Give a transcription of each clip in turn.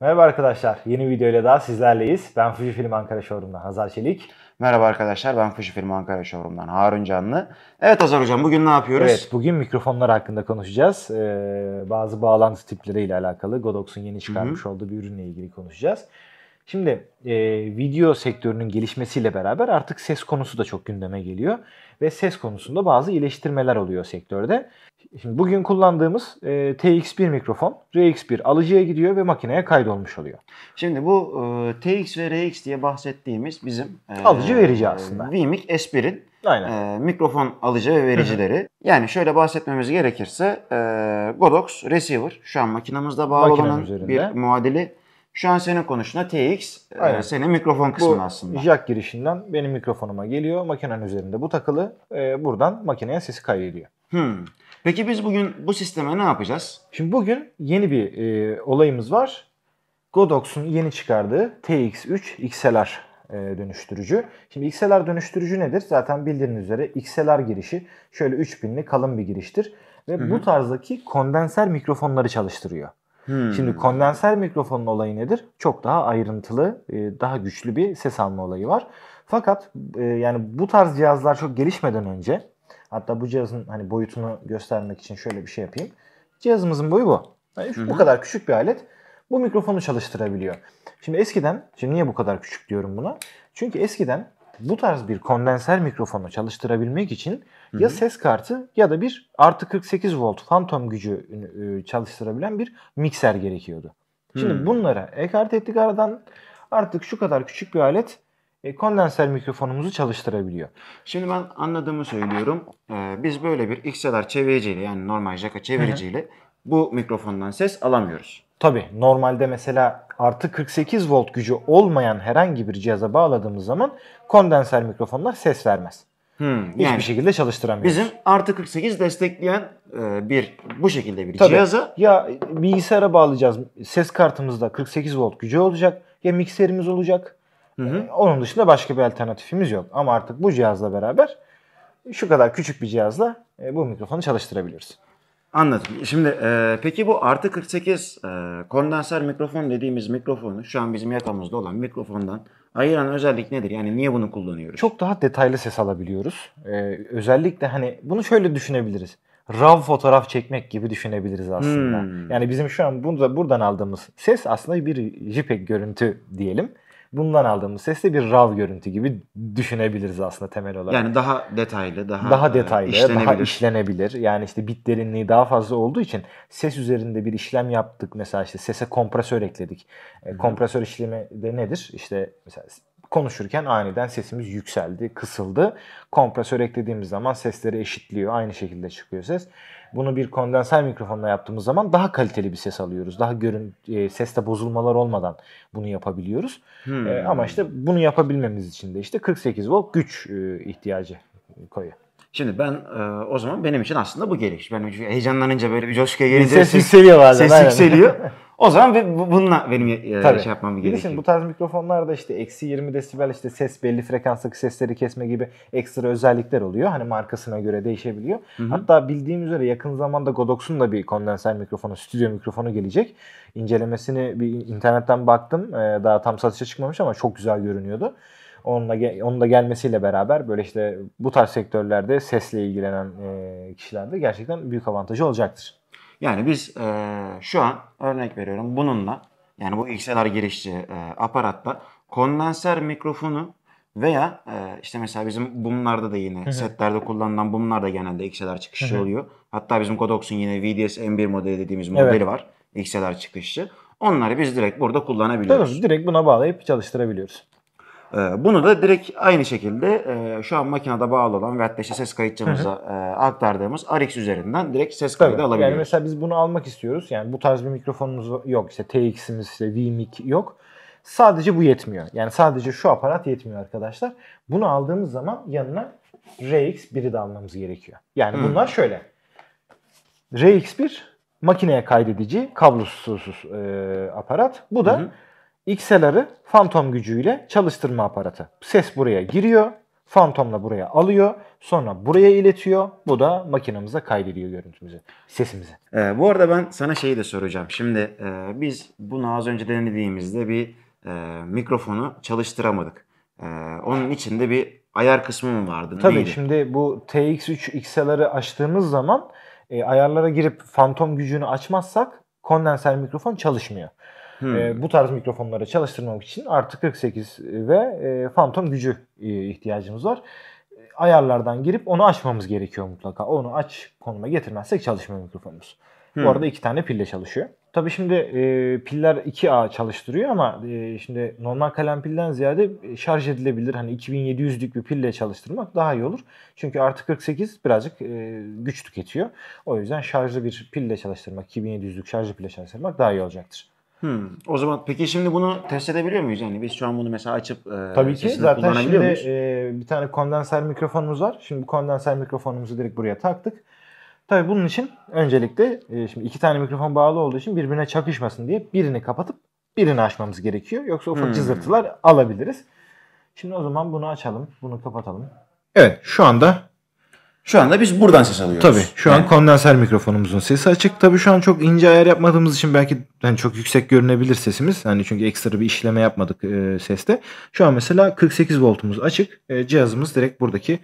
Merhaba arkadaşlar. Yeni video ile daha sizlerleyiz. Ben Film Ankara Showroom'dan Hazar Çelik. Merhaba arkadaşlar. Ben Film Ankara Showroom'dan Harun Canlı. Evet Hazar Hocam bugün ne yapıyoruz? Evet bugün mikrofonlar hakkında konuşacağız. Ee, bazı bağlantı tipleriyle alakalı. Godox'un yeni çıkarmış Hı-hı. olduğu bir ürünle ilgili konuşacağız. Şimdi e, video sektörünün gelişmesiyle beraber artık ses konusu da çok gündeme geliyor ve ses konusunda bazı iyileştirmeler oluyor sektörde. Şimdi bugün kullandığımız e, TX1 mikrofon RX1 alıcıya gidiyor ve makineye kaydolmuş oluyor. Şimdi bu e, TX ve RX diye bahsettiğimiz bizim e, alıcı verici aslında. E, Vimic S1'in E, mikrofon alıcı ve vericileri. Yani şöyle bahsetmemiz gerekirse e, Godox Receiver şu an makinamızda bağlı olanın bir muadili şu an senin konuşuna TX e, Aynen. senin mikrofon kısmın bu aslında. jack girişinden benim mikrofonuma geliyor. Makinenin üzerinde bu takılı. E, buradan makineye sesi kaydediyor. Hmm. Peki biz bugün bu sisteme ne yapacağız? Şimdi bugün yeni bir e, olayımız var. Godox'un yeni çıkardığı TX3 XLR e, dönüştürücü. Şimdi XLR dönüştürücü nedir? Zaten bildiğiniz üzere XLR girişi şöyle 3000'li kalın bir giriştir. Ve Hı-hı. bu tarzdaki kondenser mikrofonları çalıştırıyor. Hmm. Şimdi kondenser mikrofonun olayı nedir? Çok daha ayrıntılı, e, daha güçlü bir ses alma olayı var. Fakat e, yani bu tarz cihazlar çok gelişmeden önce hatta bu cihazın hani boyutunu göstermek için şöyle bir şey yapayım. Cihazımızın boyu bu. Yani bu kadar küçük bir alet bu mikrofonu çalıştırabiliyor. Şimdi eskiden, şimdi niye bu kadar küçük diyorum buna? Çünkü eskiden bu tarz bir kondenser mikrofonu çalıştırabilmek için Hı-hı. ya ses kartı ya da bir artı 48 volt fantom gücü ıı, çalıştırabilen bir mikser gerekiyordu. Şimdi Hı-hı. bunlara ekart ettik aradan artık şu kadar küçük bir alet e, kondenser mikrofonumuzu çalıştırabiliyor. Şimdi ben anladığımı söylüyorum. Ee, biz böyle bir XLR çeviriciyle yani normal jaka çeviriciyle Hı-hı. bu mikrofondan ses alamıyoruz. Tabi normalde mesela artı 48 volt gücü olmayan herhangi bir cihaza bağladığımız zaman kondenser mikrofonlar ses vermez. Hmm, Hiçbir yani şekilde çalıştıramıyoruz. Bizim artı 48 destekleyen e, bir bu şekilde bir Tabii. cihaza ya bilgisayara bağlayacağız. Ses kartımızda 48 volt gücü olacak ya mikserimiz olacak. Hı hı. E, onun dışında başka bir alternatifimiz yok. Ama artık bu cihazla beraber şu kadar küçük bir cihazla e, bu mikrofonu çalıştırabiliriz. Anladım. Şimdi e, peki bu artı 48 e, kondenser mikrofon dediğimiz mikrofonu şu an bizim yakamızda olan mikrofondan ayıran özellik nedir? Yani niye bunu kullanıyoruz? Çok daha detaylı ses alabiliyoruz. Ee, özellikle hani bunu şöyle düşünebiliriz. RAW fotoğraf çekmek gibi düşünebiliriz aslında. Hmm. Yani bizim şu an burada buradan aldığımız ses aslında bir JPEG görüntü diyelim bundan aldığımız ses de bir RAW görüntü gibi düşünebiliriz aslında temel olarak. Yani daha detaylı, daha, daha e, detaylı, işlenebilir. daha işlenebilir. Yani işte bit derinliği daha fazla olduğu için ses üzerinde bir işlem yaptık. Mesela işte sese kompresör ekledik. Hı-hı. E, kompresör işlemi de nedir? İşte mesela konuşurken aniden sesimiz yükseldi, kısıldı. Kompresör eklediğimiz zaman sesleri eşitliyor. Aynı şekilde çıkıyor ses. Bunu bir kondenser mikrofonla yaptığımız zaman daha kaliteli bir ses alıyoruz. Daha görün e, seste bozulmalar olmadan bunu yapabiliyoruz. E, hmm. E, ama işte bunu yapabilmemiz için de işte 48 volt güç e, ihtiyacı koyuyor. Şimdi ben e, o zaman benim için aslında bu geliş. Ben heyecanlanınca böyle bir coşkuya gelince ses, ses yükseliyor bazen. Ses yükseliyor. O zaman ve bununla benim e, Tabii. şey yapmam gerekiyor. Şimdi bu tarz mikrofonlarda işte eksi 20 desibel işte ses belli frekanstaki sesleri kesme gibi ekstra özellikler oluyor. Hani markasına göre değişebiliyor. Hı-hı. Hatta bildiğim üzere yakın zamanda Godox'un da bir kondenser mikrofonu, stüdyo mikrofonu gelecek. İncelemesini bir internetten baktım. E, daha tam satışa çıkmamış ama çok güzel görünüyordu. Onunla onun da gelmesiyle beraber böyle işte bu tarz sektörlerde sesle ilgilenen e, kişilerde gerçekten büyük avantajı olacaktır. Yani biz e, şu an örnek veriyorum bununla yani bu XLR girişli e, aparatta kondenser mikrofonu veya e, işte mesela bizim bunlarda da yine setlerde kullanılan bunlar da genelde XLR çıkışı oluyor. Hatta bizim Kodox'un yine VDS M1 modeli dediğimiz modeli evet. var. XLR çıkışlı. Onları biz direkt burada kullanabiliyoruz. Tabii direkt buna bağlayıp çalıştırabiliyoruz. Ee, bunu da direkt aynı şekilde e, şu an makinede bağlı olan veyahut da işte ses kayıtçımıza e, aktardığımız RX üzerinden direkt ses kaydı Tabii. alabiliyoruz. Yani mesela biz bunu almak istiyoruz. Yani bu tarz bir mikrofonumuz yok. İşte TX'imiz, işte VMic yok. Sadece bu yetmiyor. Yani sadece şu aparat yetmiyor arkadaşlar. Bunu aldığımız zaman yanına RX1'i de almamız gerekiyor. Yani hmm. bunlar şöyle. RX1 makineye kaydedici kablosuz e, aparat. Bu da hı XLR'ı fantom gücüyle çalıştırma aparatı. Ses buraya giriyor, fantomla buraya alıyor, sonra buraya iletiyor. Bu da makinamıza kaydediyor görüntümüzü, sesimizi. Ee, bu arada ben sana şeyi de soracağım. Şimdi e, biz bunu az önce denediğimizde bir e, mikrofonu çalıştıramadık. E, onun içinde bir ayar kısmı mı vardı? Tabii neydi? şimdi bu TX3 XLR'ı açtığımız zaman e, ayarlara girip fantom gücünü açmazsak kondenser mikrofon çalışmıyor. Hmm. E, bu tarz mikrofonları çalıştırmak için artı 48 e, ve e, Phantom gücü e, ihtiyacımız var. Ayarlardan girip onu açmamız gerekiyor mutlaka. Onu aç konuma getirmezsek çalışmıyor mikrofonumuz. Hmm. Bu arada iki tane pille çalışıyor. Tabii şimdi e, piller 2A çalıştırıyor ama e, şimdi normal kalem pilden ziyade e, şarj edilebilir. Hani 2700'lük bir pille çalıştırmak daha iyi olur. Çünkü artı 48 birazcık e, güç tüketiyor. O yüzden şarjlı bir pille çalıştırmak, 2700'lük şarjlı pille çalıştırmak daha iyi olacaktır. Hmm. O zaman peki şimdi bunu test edebiliyor muyuz? Yani biz şu an bunu mesela açıp e, Tabii ki zaten şimdi e, bir tane kondenser mikrofonumuz var. Şimdi bu kondenser mikrofonumuzu direkt buraya taktık. Tabii bunun için öncelikle e, şimdi iki tane mikrofon bağlı olduğu için birbirine çakışmasın diye birini kapatıp birini açmamız gerekiyor. Yoksa ufak hmm. cızırtılar alabiliriz. Şimdi o zaman bunu açalım, bunu kapatalım. Evet şu anda şu anda biz buradan ses alıyoruz. Tabii. Şu yani. an kondenser mikrofonumuzun sesi açık. Tabii şu an çok ince ayar yapmadığımız için belki hani çok yüksek görünebilir sesimiz. Hani çünkü ekstra bir işleme yapmadık e, seste. Şu an mesela 48 voltumuz açık. E, cihazımız direkt buradaki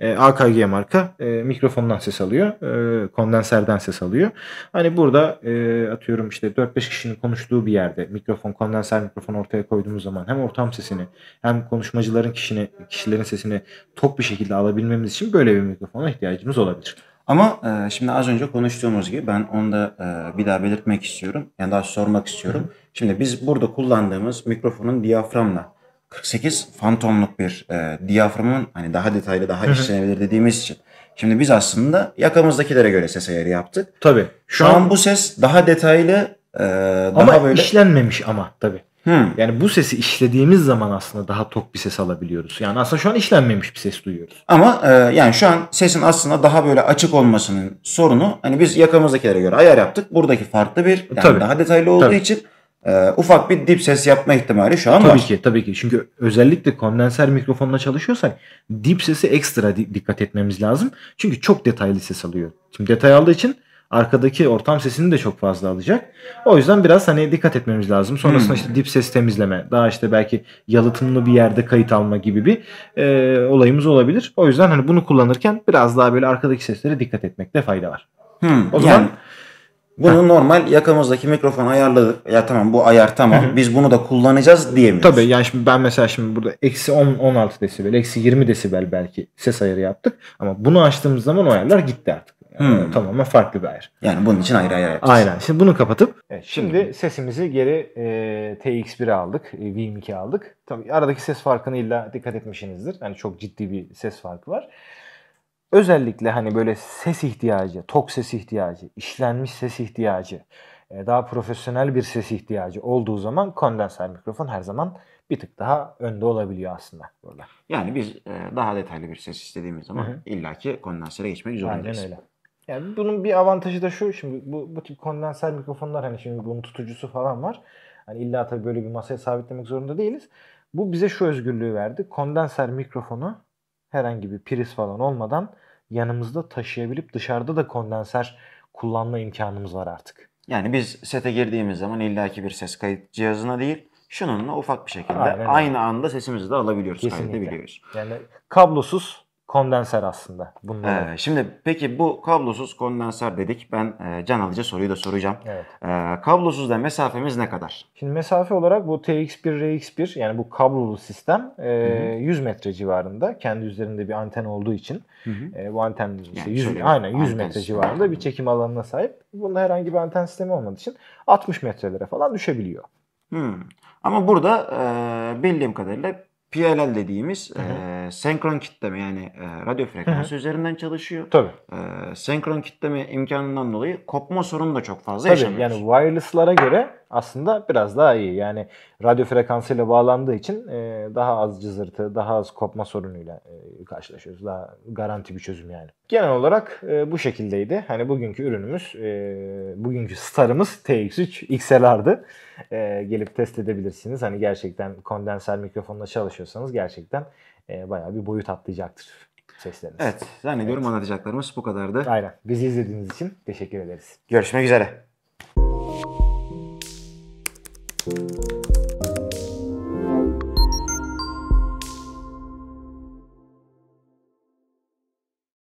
e, AKG marka e, mikrofondan ses alıyor. E, kondenserden ses alıyor. Hani burada e, atıyorum işte 4-5 kişinin konuştuğu bir yerde mikrofon, kondenser mikrofon ortaya koyduğumuz zaman hem ortam sesini hem konuşmacıların kişini, kişilerin sesini tok bir şekilde alabilmemiz için böyle bir mikrofona ihtiyacımız olabilir. Ama e, şimdi az önce konuştuğumuz gibi ben onu da e, bir daha belirtmek istiyorum. Yani daha sormak istiyorum. Hı Şimdi biz burada kullandığımız mikrofonun diyaframla 48 fantomluk bir e, diyaframın hani daha detaylı daha işlenebilir dediğimiz için. Şimdi biz aslında yakamızdakilere göre ses ayarı yaptık. Tabii. Şu, şu an, an bu ses daha detaylı e, daha ama böyle işlenmemiş ama tabii. Hmm. Yani bu sesi işlediğimiz zaman aslında daha tok bir ses alabiliyoruz. Yani aslında şu an işlenmemiş bir ses duyuyoruz. Ama e, yani şu an sesin aslında daha böyle açık olmasının sorunu hani biz yakamızdakilere göre ayar yaptık. Buradaki farklı bir yani Tabii. daha detaylı olduğu Tabii. için e, ufak bir dip ses yapma ihtimali şu an tabii var. Tabii ki tabii ki. Çünkü özellikle kondenser mikrofonla çalışıyorsak dip sesi ekstra di- dikkat etmemiz lazım. Çünkü çok detaylı ses alıyor. Şimdi detay aldığı için arkadaki ortam sesini de çok fazla alacak. O yüzden biraz hani dikkat etmemiz lazım. Sonrasında hmm. işte dip ses temizleme, daha işte belki yalıtımlı bir yerde kayıt alma gibi bir e, olayımız olabilir. O yüzden hani bunu kullanırken biraz daha böyle arkadaki seslere dikkat etmekte fayda var. Hmm. O zaman yani bunu normal yakamızdaki mikrofon ayarladık. Ya tamam bu ayar tamam. Biz bunu da kullanacağız diyemiyoruz. Tabii yani şimdi ben mesela şimdi burada eksi 10, 16 desibel, eksi 20 desibel belki ses ayarı yaptık. Ama bunu açtığımız zaman o ayarlar gitti artık. Yani hmm. Tamamen farklı bir ayar. Yani bunun için ayrı ayar yapacağız. Aynen. Şimdi bunu kapatıp evet, şimdi hmm. sesimizi geri e, tx 1 aldık. E, VM2'ye aldık. Tabii aradaki ses farkını illa dikkat etmişsinizdir. Yani çok ciddi bir ses farkı var özellikle hani böyle ses ihtiyacı, tok ses ihtiyacı, işlenmiş ses ihtiyacı, e, daha profesyonel bir ses ihtiyacı olduğu zaman kondenser mikrofon her zaman bir tık daha önde olabiliyor aslında burada. Yani biz e, daha detaylı bir ses istediğimiz zaman Hı-hı. illaki kondensere geçmek zorundayız. Aynen öyle. Yani bunun bir avantajı da şu şimdi bu, bu tip kondenser mikrofonlar hani şimdi bunun tutucusu falan var. Hani illa tabii böyle bir masaya sabitlemek zorunda değiliz. Bu bize şu özgürlüğü verdi. Kondenser mikrofonu herhangi bir priz falan olmadan yanımızda taşıyabilip dışarıda da kondenser kullanma imkanımız var artık. Yani biz sete girdiğimiz zaman illaki bir ses kayıt cihazına değil şununla ufak bir şekilde Aynen. aynı anda sesimizi de alabiliyoruz, Kesinlikle. kaydedebiliyoruz. Yani kablosuz kondenser aslında. Bunları. Ee, şimdi peki bu kablosuz kondenser dedik. Ben e, can alıcı soruyu da soracağım. Evet. E, kablosuz da mesafemiz ne kadar? Şimdi mesafe olarak bu TX1, RX1 yani bu kablolu sistem e, 100 metre civarında. Kendi üzerinde bir anten olduğu için E, bu anten işte yani 100, şey, aynen 100 anten metre civarında bir çekim alanına sahip. Bunda herhangi bir anten sistemi olmadığı için 60 metrelere falan düşebiliyor. Hı. Ama burada e, bildiğim kadarıyla PLL dediğimiz hı hı. E, senkron kitleme yani e, radyo frekansı hı hı. üzerinden çalışıyor. Tabii. E, senkron kitleme imkanından dolayı kopma sorunu da çok fazla Tabii, Yani wireless'lara göre aslında biraz daha iyi. Yani radyo frekansıyla bağlandığı için e, daha az cızırtı, daha az kopma sorunuyla e, karşılaşıyoruz. Daha garanti bir çözüm yani. Genel olarak e, bu şekildeydi. Hani bugünkü ürünümüz, e, bugünkü starımız TX3 XLR'dı. E, gelip test edebilirsiniz. Hani gerçekten kondenser mikrofonla çalışıyorsanız gerçekten e, bayağı bir boyut atlayacaktır sesleriniz. Evet, zannediyorum evet. anlatacaklarımız bu kadardı. Aynen. Bizi izlediğiniz için teşekkür ederiz. Görüşmek üzere. you.